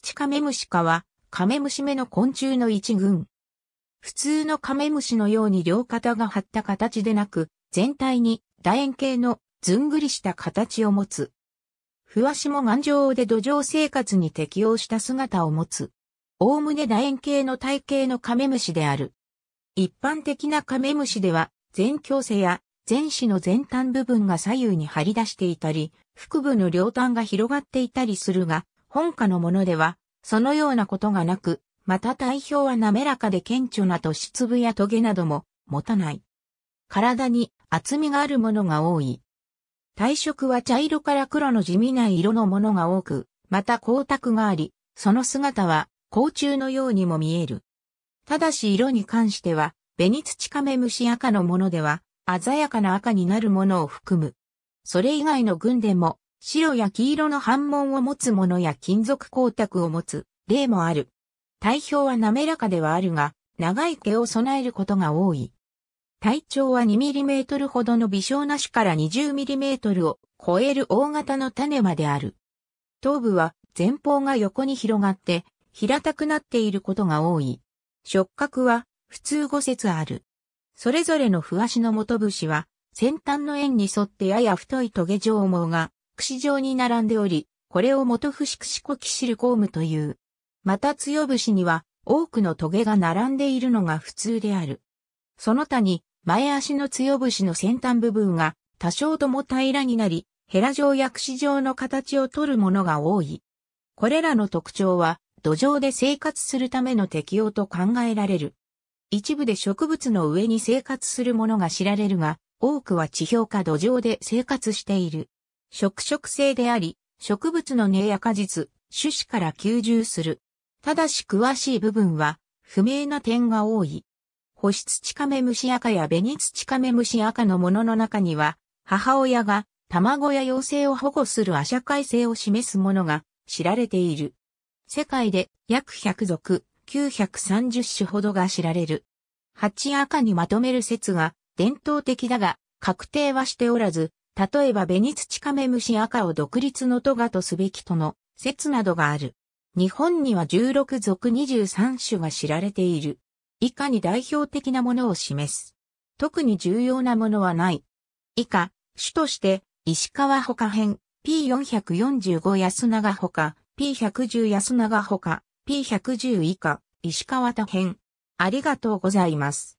土カメムシ科は、カメムシ目の昆虫の一群。普通のカメムシのように両肩が張った形でなく、全体に楕円形のずんぐりした形を持つ。ふわしも頑丈で土壌生活に適応した姿を持つ。おおむね楕円形の体型のカメムシである。一般的なカメムシでは、全胸性や全肢の前端部分が左右に張り出していたり、腹部の両端が広がっていたりするが、本家のものでは、そのようなことがなく、また体表は滑らかで顕著な突粒や棘なども持たない。体に厚みがあるものが多い。体色は茶色から黒の地味な色のものが多く、また光沢があり、その姿は甲虫のようにも見える。ただし色に関しては、ベニツチカメムシ赤のものでは、鮮やかな赤になるものを含む。それ以外の群でも、白や黄色の反紋を持つものや金属光沢を持つ例もある。体表は滑らかではあるが、長い毛を備えることが多い。体長は 2mm ほどの微小な種から 20mm を超える大型の種まである。頭部は前方が横に広がって平たくなっていることが多い。触覚は普通五節ある。それぞれの不足の元節は先端の円に沿ってやや太い棘状毛が串状に並んでおり、これを元伏串子キシルコームという。また強節には多くの棘が並んでいるのが普通である。その他に前足の強節の先端部分が多少とも平らになり、ヘラ状や串状の形を取るものが多い。これらの特徴は土壌で生活するための適用と考えられる。一部で植物の上に生活するものが知られるが、多くは地表か土壌で生活している。食食性であり、植物の根や果実、種子から吸収する。ただし詳しい部分は不明な点が多い。保湿チカメムシ赤やベニツチカメムシ赤のものの中には、母親が卵や幼生を保護するアシャカイ性を示すものが知られている。世界で約100属、930種ほどが知られる。8赤にまとめる説が伝統的だが、確定はしておらず、例えばベニツチカメムシ赤を独立のトガとすべきとの説などがある。日本には16属23種が知られている。以下に代表的なものを示す。特に重要なものはない。以下、種として、石川他編、P445 安永他、P110 安永他、P110 以下、石川他編。ありがとうございます。